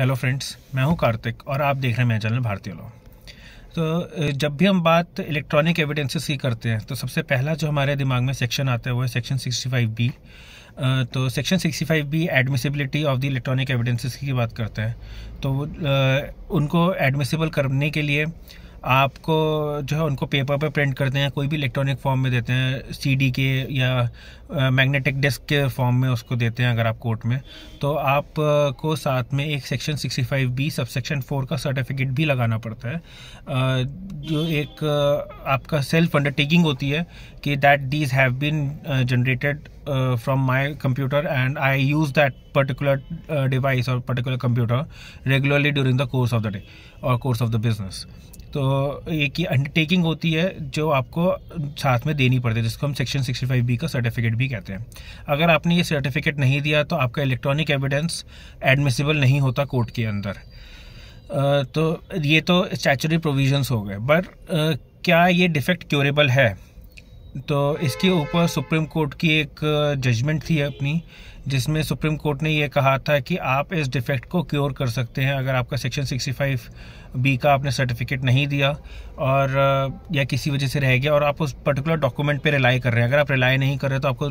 hello friends मैं हूं कार्तिक और आप देख रहे हैं मेरा चैनल भारतीय लॉ तो जब भी हम बात इलेक्ट्रॉनिक एविडेंसेस की करते हैं तो सबसे पहला जो हमारे दिमाग में सेक्शन आता है वो है सेक्शन 65 बी तो section 65 B admissibility of the electronic evidences की बात करते हैं तो उनको एडमिसिबल करने के लिए आपको जो है उनको पेपर पर पे प्रिंट करते हैं कोई भी इलेक्ट्रॉनिक फॉर्म में देते हैं सीडी के या मैग्नेटिक डिस्क के फॉर्म में उसको देते हैं अगर आप कोर्ट में तो आपको साथ में एक section 65 B sub section four का सर्टिफिकेट भी लगाना पड़ता है जो एक आपका सेल्फ अंडरटेकिंग होती है कि that these have been generated uh, from my computer and I use that particular uh, device or particular computer regularly during the course of the day or course of the business तो एक ये undertaking होती है जो आपको साथ में देनी पड़ती है जिसको हम सेक्शन 65 बी का सर्टिफिकेट भी कहते हैं अगर आपने ये सर्टिफिकेट नहीं दिया तो आपका इलेक्ट्रॉनिक एविडेंस एडमिसिबल नहीं होता कोर्ट के अंदर uh, तो ये तो स्टैचुरी प्रोविजंस हो गए बट uh, क्या ये डिफेक्ट क्योरेबल है तो इसके ऊपर सुप्रीम कोर्ट की एक जजमेंट थी अपनी जिसमें सुप्रीम कोर्ट ने यह कहा था कि आप इस डिफेक्ट को क्योर कर सकते हैं अगर आपका सेक्शन 65 बी का आपने सर्टिफिकेट नहीं दिया और या किसी वजह से रह गया और आप उस पर्टिकुलर डॉक्यूमेंट पे रिलाई कर रहे हैं अगर आप रिलाई नहीं कर रहे तो आपको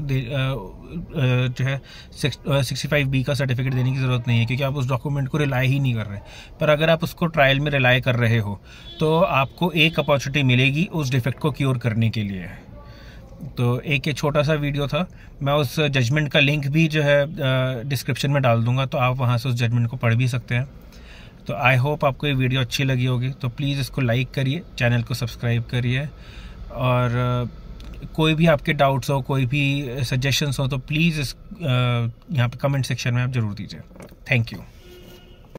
जो है सिक्सटी फाइव बी का सर्टिफिकेट देने की ज़रूरत नहीं है क्योंकि आप उस डॉक्यूमेंट को रिलाई ही नहीं कर रहे पर अगर आप उसको ट्रायल में रिलाई कर रहे हो तो आपको एक अपॉर्चुनिटी मिलेगी उस डिफेक्ट को क्योर करने के लिए तो एक ये छोटा सा वीडियो था मैं उस जजमेंट का लिंक भी जो है डिस्क्रिप्शन में डाल दूंगा तो आप वहाँ से उस जजमेंट को पढ़ भी सकते हैं तो आई होप आपको ये वीडियो अच्छी लगी होगी तो प्लीज़ इसको लाइक करिए चैनल को सब्सक्राइब करिए और कोई भी आपके डाउट्स हो कोई भी सजेशंस हो तो प्लीज़ इस यहाँ पे कमेंट सेक्शन में आप ज़रूर दीजिए थैंक यू